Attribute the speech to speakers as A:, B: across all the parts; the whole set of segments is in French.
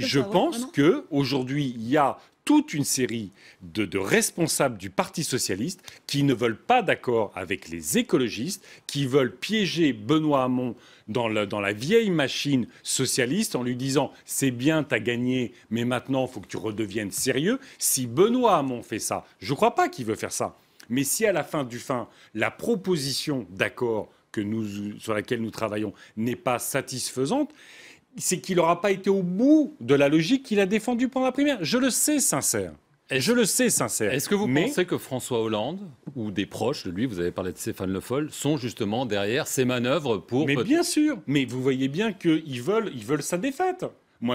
A: Je pense
B: que aujourd'hui, il y a toute une série de, responsables du Parti socialiste qui ne veulent pas d'accord avec les écologistes, qui veulent piéger Benoît Hamon dans, la vieille machine socialiste en lui disant c'est bien, tu as gagné, mais maintenant, il faut que tu redeviennes sérieux. Si Benoît Hamon fait ça, je ne crois pas qu'il veut faire ça. Mais si à la fin du fin, la proposition d'accord que sur laquelle nous travaillons n'est pas satisfaisante, c'est qu'il n'aura pas été au bout de la logique qu'il a défendue pendant la primaire. Je le sais, sincère. Je le sais, sincère. Est-ce que vous pensez que François Hollande ou des proches de lui, vous avez parlé de Stéphane Le Foll, sont justement derrière ces manœuvres pour. Mais bien sûr. Mais vous voyez bien qu'ils veulent, ils veulent sa défaite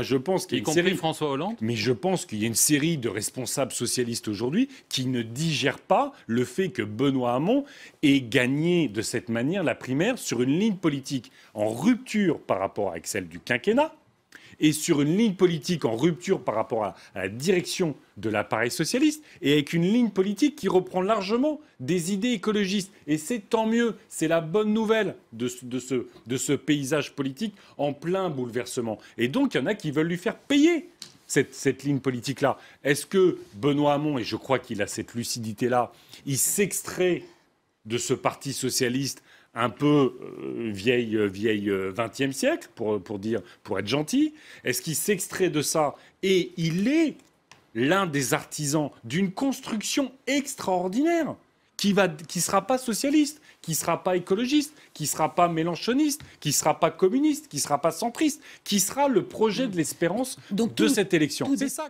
B: je pense qu'il y série François Hollande. Mais je pense qu'il y a une série de responsables socialistes aujourd'hui qui ne digèrent pas le fait que Benoît Hamon ait gagné de cette manière la primaire sur une ligne politique en rupture par rapport à celle du quinquennat et sur une ligne politique en rupture par rapport à, la direction de l'appareil socialiste et avec une ligne politique qui reprend largement des idées écologistes. Et c'est tant mieux, c'est la bonne nouvelle de ce, paysage politique en plein bouleversement. Et donc, il y en a qui veulent lui faire payer cette, cette, ligne politique-là. Est-ce que Benoît Hamon, et je crois qu'il a cette lucidité-là, il s'extrait de ce parti socialiste un peu vieil euh, vieille, euh, vieille 20e euh, siècle, pour, pour, dire, pour être gentil Est-ce qu'il s'extrait de ça Et il est l'un des artisans d'une construction extraordinaire qui ne qui sera pas socialiste, qui ne sera pas écologiste, qui ne sera pas mélanchoniste, qui ne sera pas communiste, qui ne sera pas centriste, qui sera le projet de l'espérance de cette élection. C'est ça.